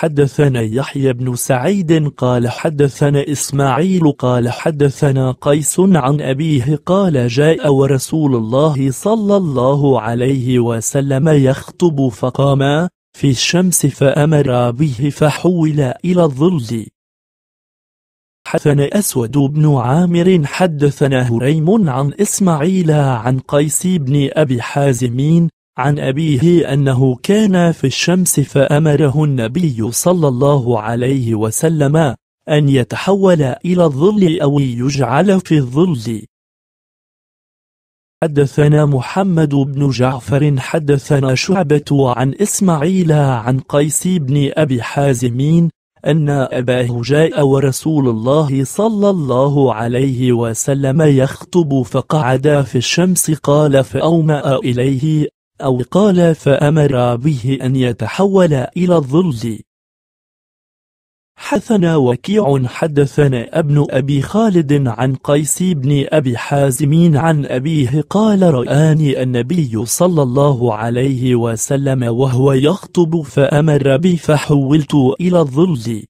حدثنا يحيى بن سعيد قال حدثنا إسماعيل قال حدثنا قيس عن أبيه قال جاء ورسول الله صلى الله عليه وسلم يخطب فقام في الشمس فأمر به فحول إلى الظل حدثنا أسود بن عامر حدثنا هريم عن إسماعيل عن قيس بن أبي حازمين عن أبيه أنه كان في الشمس فأمره النبي صلى الله عليه وسلم أن يتحول إلى الظل أو يجعل في الظل حدثنا محمد بن جعفر حدثنا شعبة عن إسماعيل عن قيس بن أبي حازمين أن أباه جاء ورسول الله صلى الله عليه وسلم يخطب فقعد في الشمس قال فأومأ إليه أو قال فأمر به أن يتحول إلى الظل حثنا وكيع حدثنا ابن أبي خالد عن قيس بن أبي حازم عن أبيه قال رآني النبي صلى الله عليه وسلم وهو يخطب فأمر بي فحولت إلى الظل